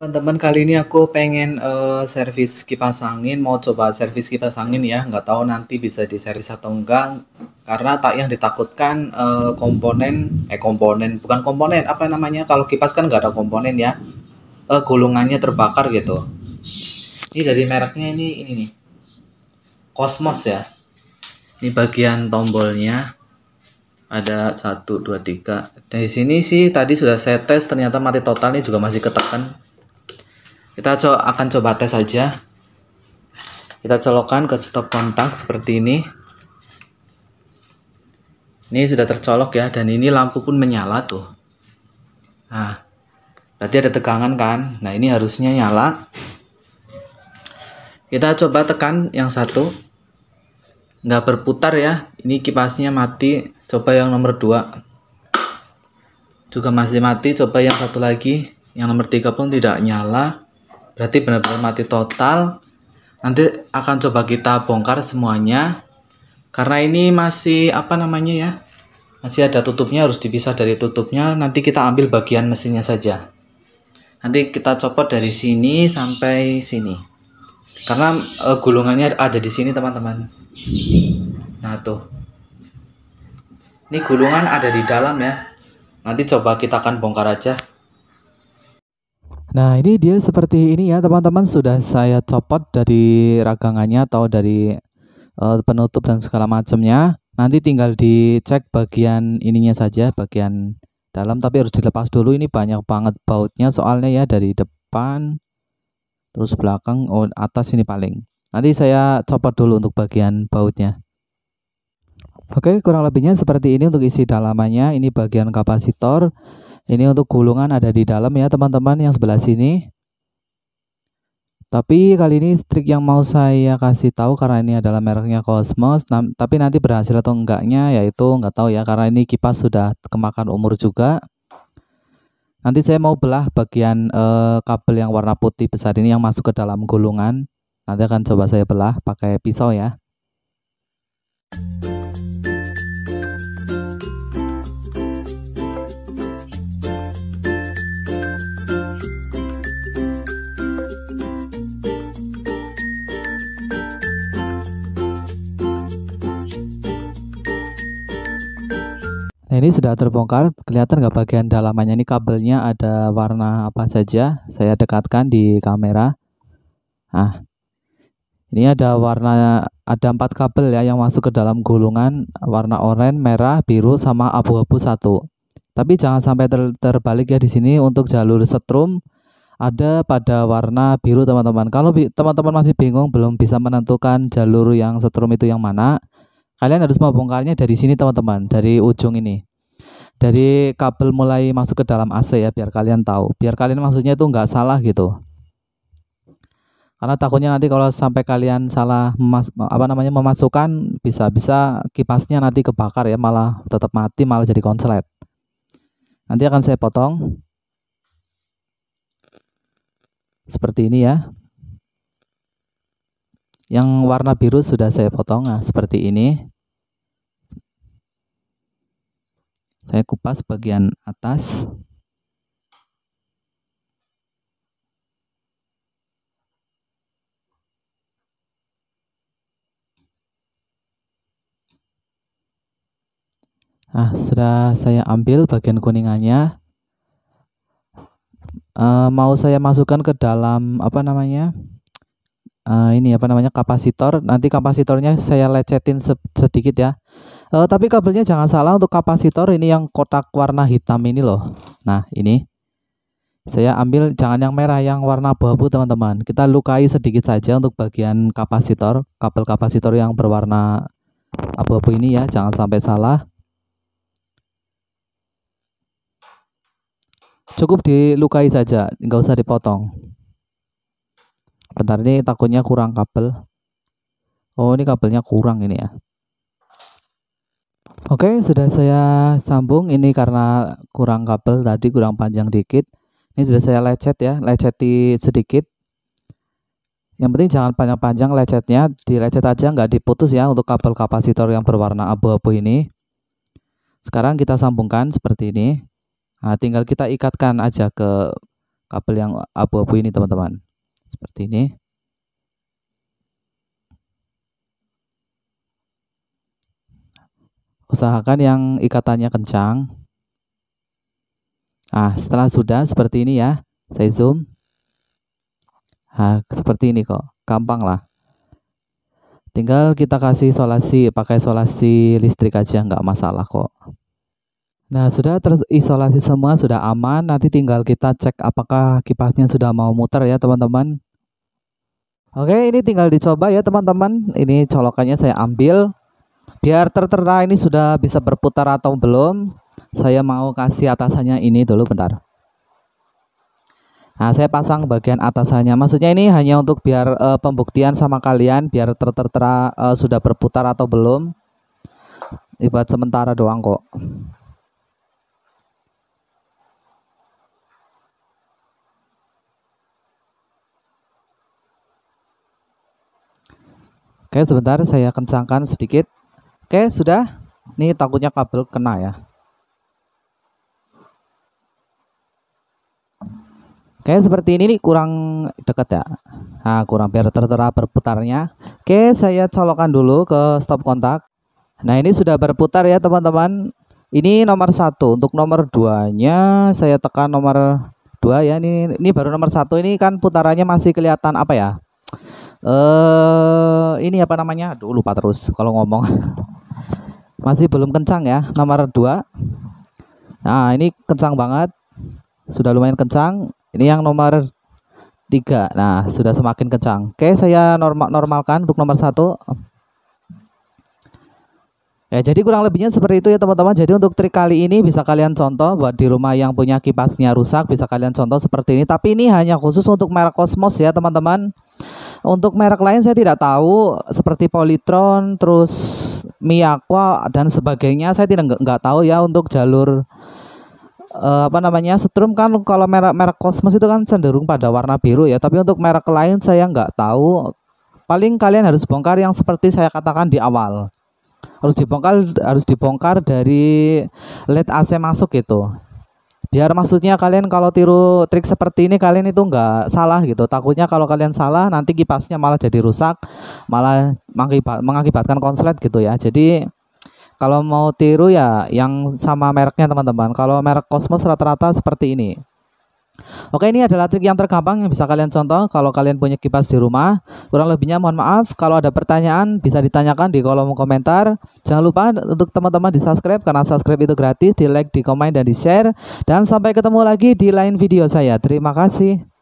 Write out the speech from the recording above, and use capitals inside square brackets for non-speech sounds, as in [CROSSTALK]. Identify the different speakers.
Speaker 1: Teman-teman, kali ini aku pengen uh, servis kipas angin, mau coba servis kipas angin ya. Nggak tahu nanti bisa diservis atau enggak, karena tak yang ditakutkan uh, komponen, eh komponen, bukan komponen, apa namanya? Kalau kipas kan nggak ada komponen ya, uh, gulungannya terbakar gitu. Ini dari mereknya ini ini nih, kosmos ya. Ini bagian tombolnya ada satu dua tiga. Di sini sih tadi sudah saya tes, ternyata mati total ini juga masih ketekan kita co akan coba tes saja kita colokan ke stop kontak seperti ini ini sudah tercolok ya dan ini lampu pun menyala tuh nah berarti ada tegangan kan nah ini harusnya nyala kita coba tekan yang satu nggak berputar ya ini kipasnya mati coba yang nomor dua juga masih mati coba yang satu lagi yang nomor tiga pun tidak nyala berarti benar-benar mati total nanti akan coba kita bongkar semuanya karena ini masih apa namanya ya masih ada tutupnya harus dipisah dari tutupnya nanti kita ambil bagian mesinnya saja nanti kita copot dari sini sampai sini karena uh, gulungannya ada di sini teman-teman nah tuh ini gulungan ada di dalam ya nanti coba kita akan bongkar aja Nah, ini dia seperti ini ya, teman-teman. Sudah saya copot dari ragangannya atau dari uh, penutup dan segala macamnya. Nanti tinggal dicek bagian ininya saja, bagian dalam tapi harus dilepas dulu. Ini banyak banget bautnya soalnya ya dari depan terus belakang oh, atas ini paling. Nanti saya copot dulu untuk bagian bautnya. Oke, kurang lebihnya seperti ini untuk isi dalamannya. Ini bagian kapasitor. Ini untuk gulungan ada di dalam ya teman-teman yang sebelah sini. Tapi kali ini trik yang mau saya kasih tahu karena ini adalah mereknya Cosmos, nah, tapi nanti berhasil atau enggaknya yaitu enggak tahu ya karena ini kipas sudah kemakan umur juga. Nanti saya mau belah bagian eh, kabel yang warna putih besar ini yang masuk ke dalam gulungan. Nanti akan coba saya belah pakai pisau ya. Thank you ini sudah terbongkar, kelihatan nggak bagian dalamannya? Ini kabelnya ada warna apa saja, saya dekatkan di kamera. Ah, ini ada warna, ada empat kabel ya yang masuk ke dalam gulungan, warna oranye, merah, biru, sama abu-abu satu. Tapi jangan sampai ter terbalik ya di sini untuk jalur setrum ada pada warna biru teman-teman. Kalau teman-teman masih bingung belum bisa menentukan jalur yang setrum itu yang mana, kalian harus membongkarnya dari sini teman-teman dari ujung ini dari kabel mulai masuk ke dalam AC ya biar kalian tahu biar kalian maksudnya itu nggak salah gitu karena takutnya nanti kalau sampai kalian salah memas apa namanya memasukkan bisa-bisa kipasnya nanti kebakar ya malah tetap mati malah jadi konslet nanti akan saya potong seperti ini ya yang warna biru sudah saya potong nah seperti ini Saya kupas bagian atas. Nah, sudah saya ambil bagian kuningannya. E, mau saya masukkan ke dalam apa namanya? uh, ini apa namanya kapasitor. Nanti kapasitornya saya lecetin se sedikit ya. Uh, tapi kabelnya jangan salah untuk kapasitor ini yang kotak warna hitam ini loh. Nah ini saya ambil jangan yang merah yang warna abu-abu teman-teman. Kita lukai sedikit saja untuk bagian kapasitor kabel kapasitor yang berwarna abu-abu ini ya. Jangan sampai salah. Cukup dilukai saja, nggak usah dipotong bentar ini takutnya kurang kabel oh ini kabelnya kurang ini ya Oke, sudah saya sambung ini karena kurang kabel tadi kurang panjang dikit. Ini sudah saya lecet ya, leceti sedikit. Yang penting jangan panjang-panjang lecetnya, dilecet aja nggak diputus ya untuk kabel kapasitor yang berwarna abu-abu ini. Sekarang kita sambungkan seperti ini. Nah, tinggal kita ikatkan aja ke kabel yang abu-abu ini teman-teman seperti ini usahakan yang ikatannya kencang ah setelah sudah seperti ini ya saya zoom ah seperti ini kok gampang lah tinggal kita kasih solasi pakai solasi listrik aja nggak masalah kok Nah, sudah terisolasi semua, sudah aman. Nanti tinggal kita cek apakah kipasnya sudah mau muter ya, teman-teman. Oke, ini tinggal dicoba ya, teman-teman. Ini colokannya saya ambil. Biar tertera ini sudah bisa berputar atau belum, saya mau kasih atasannya ini dulu bentar. Nah, saya pasang bagian atasannya. Maksudnya ini hanya untuk biar uh, pembuktian sama kalian, biar tertera uh, sudah berputar atau belum. Ibat sementara doang kok. Oke, sebentar saya kencangkan sedikit. Oke, sudah. Ini takutnya kabel kena ya. Oke, seperti ini nih kurang dekat ya. Nah, kurang biar tertera berputarnya. Oke, saya colokan dulu ke stop kontak. Nah, ini sudah berputar ya, teman-teman. Ini nomor satu. Untuk nomor duanya saya tekan nomor dua ya. Ini ini baru nomor satu ini kan putarannya masih kelihatan apa ya? uh, ini apa namanya? Aduh lupa terus kalau ngomong. [LAUGHS] Masih belum kencang ya nomor 2. Nah, ini kencang banget. Sudah lumayan kencang. Ini yang nomor tiga. Nah, sudah semakin kencang. Oke, saya normal normalkan untuk nomor satu. Ya, jadi kurang lebihnya seperti itu ya teman-teman. Jadi untuk trik kali ini bisa kalian contoh buat di rumah yang punya kipasnya rusak bisa kalian contoh seperti ini. Tapi ini hanya khusus untuk merek Cosmos ya teman-teman. Untuk merek lain saya tidak tahu seperti Polytron, terus Miyako dan sebagainya saya tidak nggak tahu ya untuk jalur uh, apa namanya setrum kan kalau merek merek kosmos itu kan cenderung pada warna biru ya tapi untuk merek lain saya nggak tahu paling kalian harus bongkar yang seperti saya katakan di awal harus dibongkar harus dibongkar dari led AC masuk itu biar maksudnya kalian kalau tiru trik seperti ini kalian itu nggak salah gitu takutnya kalau kalian salah nanti kipasnya malah jadi rusak malah mengakibat, mengakibatkan konslet gitu ya jadi kalau mau tiru ya yang sama mereknya teman-teman kalau merek Cosmos rata-rata seperti ini Oke ini adalah trik yang tergampang yang bisa kalian contoh kalau kalian punya kipas di rumah Kurang lebihnya mohon maaf kalau ada pertanyaan bisa ditanyakan di kolom komentar Jangan lupa untuk teman-teman di subscribe karena subscribe itu gratis Di like, di komen, dan di share Dan sampai ketemu lagi di lain video saya Terima kasih